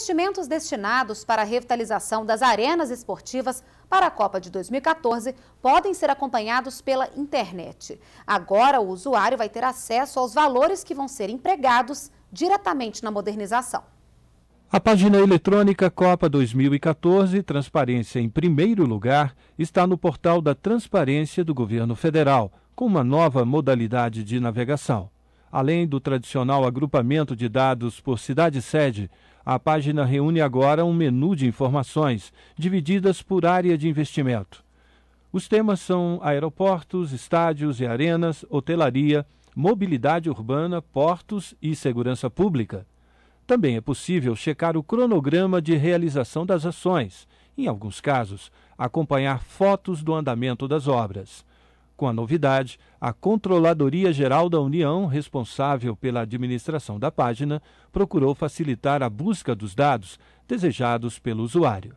investimentos destinados para a revitalização das arenas esportivas para a Copa de 2014 podem ser acompanhados pela internet. Agora, o usuário vai ter acesso aos valores que vão ser empregados diretamente na modernização. A página eletrônica Copa 2014, Transparência em Primeiro Lugar, está no portal da Transparência do Governo Federal, com uma nova modalidade de navegação. Além do tradicional agrupamento de dados por cidade-sede, a página reúne agora um menu de informações, divididas por área de investimento. Os temas são aeroportos, estádios e arenas, hotelaria, mobilidade urbana, portos e segurança pública. Também é possível checar o cronograma de realização das ações, em alguns casos, acompanhar fotos do andamento das obras. Com a novidade, a Controladoria Geral da União, responsável pela administração da página, procurou facilitar a busca dos dados desejados pelo usuário.